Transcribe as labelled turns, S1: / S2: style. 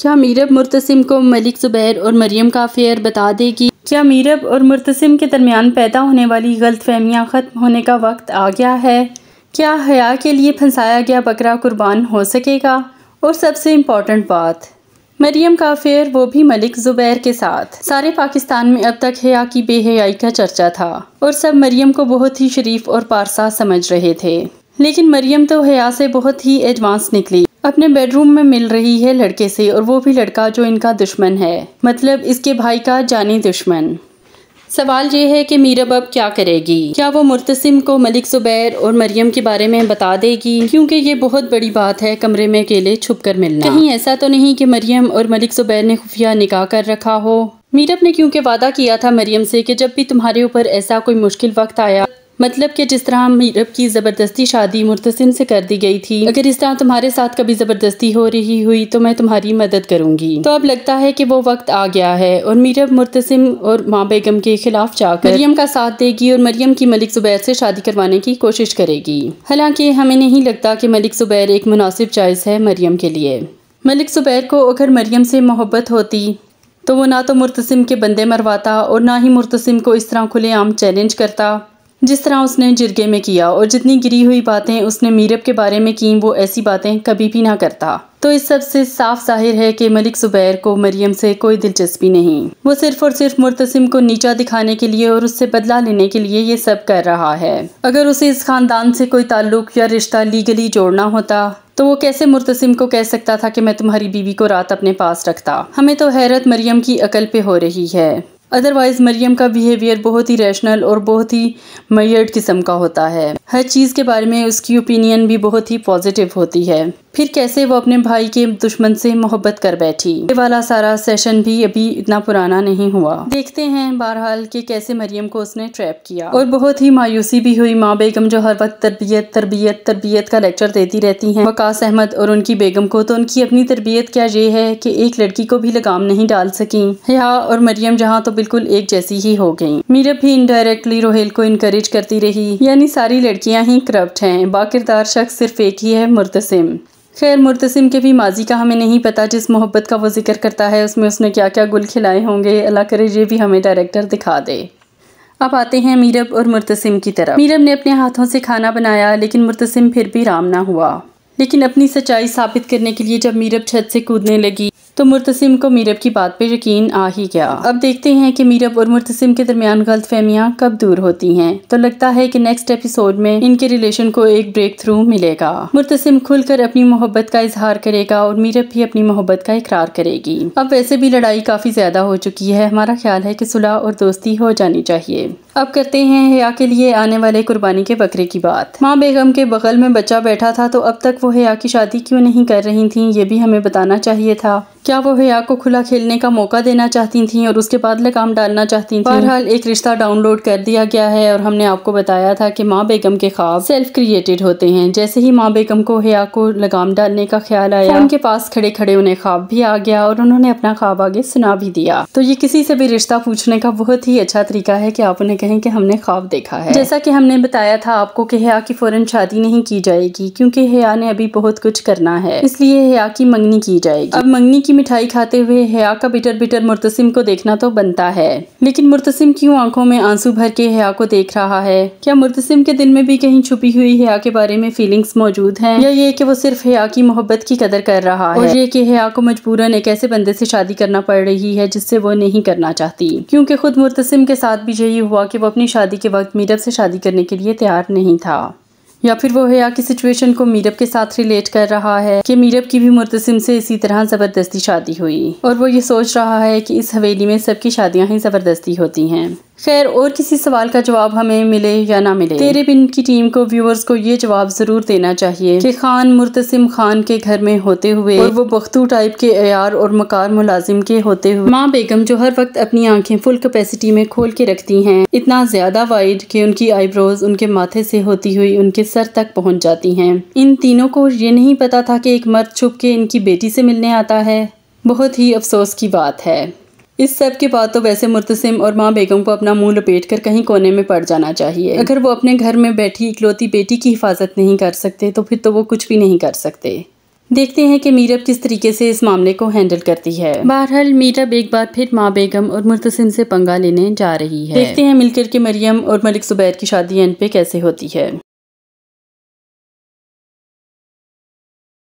S1: क्या मीरब मुर्तसिम को मलिक ज़ुबैर और मरियम का अफेयर बता देगी क्या मीरब और मुर्तसिम के दरमियान पैदा होने वाली गलत फहमियाँ ख़त्म होने का वक्त आ गया है क्या हया के लिए फंसाया गया बकरा कुर्बान हो सकेगा और सबसे इम्पॉर्टेंट बात मरियम का अफेयर वो भी मलिक ज़ुबैर के साथ सारे पाकिस्तान में अब तक हया की बेहयाई का चर्चा था और सब मरियम को बहुत ही शरीफ और पारसा समझ रहे थे लेकिन मरियम तो हया से बहुत ही एडवांस निकली अपने बेडरूम में मिल रही है लड़के से और वो भी लड़का जो इनका दुश्मन है मतलब इसके भाई का जानी दुश्मन सवाल ये है कि मीरब अब क्या करेगी क्या वो मुर्तसिम को मलिक ज़ुबैर और मरियम के बारे में बता देगी क्योंकि ये बहुत बड़ी बात है कमरे में अकेले छुप कर मिलना कहीं ऐसा तो नहीं कि मरियम और मलिक ज़ुबैर ने खुफिया निकाह कर रखा हो मीरब ने क्योंकि वादा किया था मरियम से कि जब भी तुम्हारे ऊपर ऐसा कोई मुश्किल वक्त आया मतलब कि जिस तरह मीरब की ज़बरदस्ती शादी मुर्तसिम से कर दी गई थी अगर इस तरह तुम्हारे साथ कभी ज़बरदस्ती हो रही हुई तो मैं तुम्हारी मदद करूंगी तो अब लगता है कि वो वक्त आ गया है और मीरब मुर्तसिम और माँ बेगम के खिलाफ जाकर मरियम का साथ देगी और मरियम की मलिक ज़ुबैर से शादी करवाने की कोशिश करेगी हालांकि हमें नहीं लगता कि मलिक ज़ुबैर एक मुनासिब चॉइस है मरियम के लिए मलिक ज़ुबैर को अगर मरियम से मोहब्बत होती तो वो ना तो मुर्तसिम के बंदे मरवाता और ना ही मुर्तसिम को इस तरह खुलेआम चैलेंज करता जिस तरह उसने जिरगे में किया और जितनी गिरी हुई बातें उसने मीरब के बारे में की वो ऐसी बातें कभी भी ना करता तो इस सब से साफ जाहिर है कि मलिक जुबैर को मरियम से कोई दिलचस्पी नहीं वो सिर्फ और सिर्फ मुर्तसिम को नीचा दिखाने के लिए और उससे बदला लेने के लिए ये सब कर रहा है अगर उसे इस खानदान से कोई ताल्लुक या रिश्ता लीगली जोड़ना होता तो वो कैसे मुर्तसिम को कह सकता था कि मैं तुम्हारी बीवी को रात अपने पास रखता हमें तो हैरत मरियम की अकल पे हो रही है अदरवाइज़ मरियम का बिहेवियर बहुत ही रैशनल और बहुत ही मैयर्ड किस्म का होता है हर चीज़ के बारे में उसकी ओपिनियन भी बहुत ही पॉजिटिव होती है फिर कैसे वो अपने भाई के दुश्मन से मोहब्बत कर बैठी ये वाला सारा सेशन भी अभी इतना पुराना नहीं हुआ देखते हैं बहरहाल कि कैसे मरियम को उसने ट्रैप किया और बहुत ही मायूसी भी हुई माँ बेगम जो हर वक्त तरबियत तरबियत तरबियत का लेक्चर देती रहती है वकास अहमद और उनकी बेगम को तो उनकी अपनी तरबियत क्या ये है की एक लड़की को भी लगाम नहीं डाल सकी हया और मरियम जहाँ तो बिल्कुल एक जैसी ही हो गई मीरब भी इनडायरेक्टली रोहेल को इनक्रेज करती रही यानी सारी लड़कियाँ ही करप्ट हैं बाकिरदार शख्स सिर्फ एक ही है मुर्तसिम खैर मुर्तसिम के भी माजी का हमें नहीं पता जिस मोहब्बत का वो जिक्र करता है उसमें उसने क्या क्या गुल खिलाए होंगे अल्लाह करे ये भी हमें डायरेक्टर दिखा दे अब आते हैं मीरब और मुर्तसिम की तरफ मीरब ने अपने हाथों से खाना बनाया लेकिन मुर्तसिम फिर भी राम ना हुआ लेकिन अपनी सच्चाई साबित करने के लिए जब मीरब छत से कूदने लगी तो मुर्तसिम को मीरब की बात पर यकीन आ ही गया अब देखते हैं कि मीरब और मुर्तसिम के दरमियान गलत फहमियाँ कब दूर होती हैं तो लगता है कि नेक्स्ट एपिसोड में इनके रिलेशन को एक ब्रेक थ्रू मिलेगा मुर्तसिम खुलकर अपनी मोहब्बत का इजहार करेगा और मीरब भी अपनी मोहब्बत का इकरार करेगी अब वैसे भी लड़ाई काफ़ी ज़्यादा हो चुकी है हमारा ख्याल है की सुलह और दोस्ती हो जानी चाहिए अब करते हैं हया के लिए आने वाले कुर्बानी के बकरे की बात माँ बेगम के बगल में बच्चा बैठा था तो अब तक वो हया की शादी क्यों नहीं कर रही थी ये भी हमें बताना चाहिए था क्या वो हया को खुला खेलने का मौका देना चाहती थी और उसके बाद लगाम डालना चाहती थी बहरहाल एक रिश्ता डाउनलोड कर दिया गया है और हमने आपको बताया था कि माँ बेगम के ख्वाब सेल्फ क्रिएटेड होते हैं जैसे ही माँ बेगम को हया को लगाम डालने का ख्याल आया हाँ। उनके पास खड़े खड़े उन्हें ख्वाब भी आ गया और उन्होंने अपना ख्वाब आगे सुना भी दिया तो ये किसी से भी रिश्ता पूछने का बहुत ही अच्छा तरीका है की आप उन्हें कहें की हमने ख्वाब देखा है जैसा की हमने बताया था आपको की हया की फौरन शादी नहीं की जाएगी क्यूँकी हया ने अभी बहुत कुछ करना है इसलिए हया की मंगनी की जाएगी अब मंगनी की मिठाई खाते हुए हया का बिटर बिटर मुर्तसिम को देखना तो बनता है लेकिन मुर्तसिम क्यों आंखों में आंसू भर के हया को देख रहा है क्या मुर्तसिम के दिल में भी कहीं छुपी हुई हया के बारे में फीलिंग्स मौजूद हैं या ये कि वो सिर्फ हया की मोहब्बत की कदर कर रहा है और ये कि हया को मजबूरन एक ऐसे बंदे से शादी करना पड़ रही है जिससे वो नहीं करना चाहती क्योंकि खुद मुर्तसिम के साथ भी यही हुआ कि वो अपनी शादी के वक्त मीरब से शादी करने के लिए तैयार नहीं था या फिर वो हया की सिचुएशन को मीरब के साथ रिलेट कर रहा है कि मीरब की भी मुर्तसिम से इसी तरह ज़बरदस्ती शादी हुई और वो ये सोच रहा है कि इस हवेली में सबकी शादियाँ ही ज़बरदस्ती होती हैं खैर और किसी सवाल का जवाब हमें मिले या ना मिले तेरे बिन की टीम को व्यूअर्स को ये जवाब जरूर देना चाहिए कि खान मुर्तसिम खान के घर में होते हुए और वो बख्तू टाइप के अयार और मकार मुलाजिम के होते हुए माँ बेगम जो हर वक्त अपनी आंखें फुल कैपेसिटी में खोल के रखती हैं इतना ज्यादा वाइड कि उनकी आईब्रोज उनके माथे से होती हुई उनके सर तक पहुँच जाती हैं इन तीनों को ये नहीं पता था कि एक मर्द छुप के इनकी बेटी से मिलने आता है बहुत ही अफसोस की बात है इस सब के बाद तो वैसे मुर्तसिम और माँ बेगम को अपना मुंह लपेट कर कहीं कोने में पड़ जाना चाहिए अगर वो अपने घर में बैठी इकलौती बेटी की हिफाजत नहीं कर सकते तो फिर तो वो कुछ भी नहीं कर सकते देखते हैं कि मीरब किस तरीके से इस मामले को हैंडल करती है बहरहाल मीरब एक बार फिर माँ बेगम और मुर्तसिम से पंगा लेने जा रही है देखते हैं मिलकर के मरियम और मलिक सुबैर की शादी एंड पे कैसे होती है